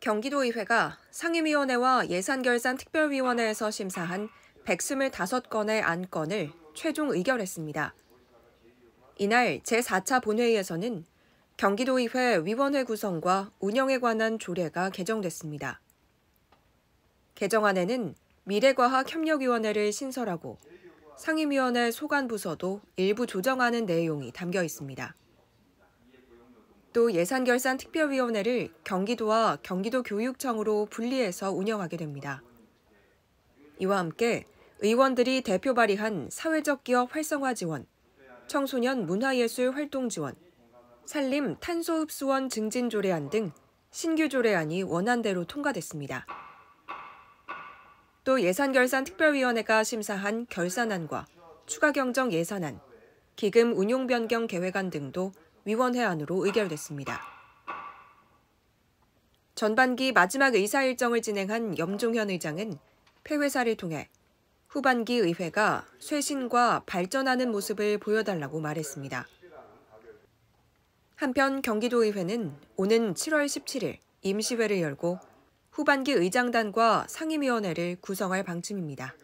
경기도의회가 상임위원회와 예산결산특별위원회에서 심사한 125건의 안건을 최종 의결했습니다. 이날 제4차 본회의에서는 경기도의회 위원회 구성과 운영에 관한 조례가 개정됐습니다. 개정안에는 미래과학협력위원회를 신설하고 상임위원회 소관부서도 일부 조정하는 내용이 담겨 있습니다. 또 예산결산 특별위원회를 경기도와 경기도교육청으로 분리해서 운영하게 됩니다. 이와 함께 의원들이 대표 발의한 사회적 기업 활성화 지원, 청소년 문화예술 활동 지원, 산림 탄소흡수원 증진 조례안 등 신규 조례안이 원안대로 통과됐습니다. 또 예산결산특별위원회가 심사한 결산안과 추가경정 예산안, 기금 운용 변경 계획안 등도 위원회안으로 의결됐습니다. 전반기 마지막 의사 일정을 진행한 염종현 의장은 폐회사를 통해 후반기 의회가 쇄신과 발전하는 모습을 보여달라고 말했습니다. 한편 경기도의회는 오는 7월 17일 임시회를 열고 후반기 의장단과 상임위원회를 구성할 방침입니다.